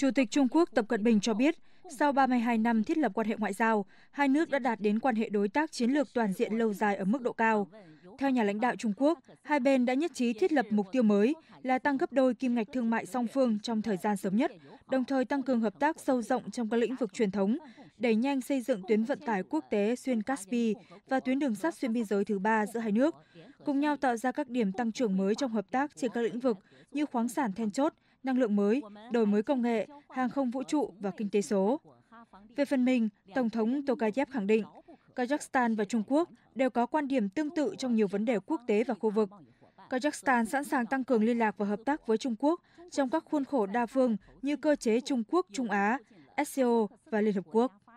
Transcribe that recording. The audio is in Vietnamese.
Chủ tịch Trung Quốc Tập Cận Bình cho biết, sau 32 năm thiết lập quan hệ ngoại giao, hai nước đã đạt đến quan hệ đối tác chiến lược toàn diện lâu dài ở mức độ cao. Theo nhà lãnh đạo Trung Quốc, hai bên đã nhất trí thiết lập mục tiêu mới là tăng gấp đôi kim ngạch thương mại song phương trong thời gian sớm nhất, đồng thời tăng cường hợp tác sâu rộng trong các lĩnh vực truyền thống, đẩy nhanh xây dựng tuyến vận tải quốc tế xuyên Caspi và tuyến đường sắt xuyên biên giới thứ ba giữa hai nước, cùng nhau tạo ra các điểm tăng trưởng mới trong hợp tác trên các lĩnh vực như khoáng sản then chốt, năng lượng mới, đổi mới công nghệ, hàng không vũ trụ và kinh tế số. Về phần mình, Tổng thống Tokayev khẳng định, Kazakhstan và Trung Quốc đều có quan điểm tương tự trong nhiều vấn đề quốc tế và khu vực. Kazakhstan sẵn sàng tăng cường liên lạc và hợp tác với Trung Quốc trong các khuôn khổ đa phương như cơ chế Trung Quốc-Trung Á, SCO và Liên Hợp Quốc.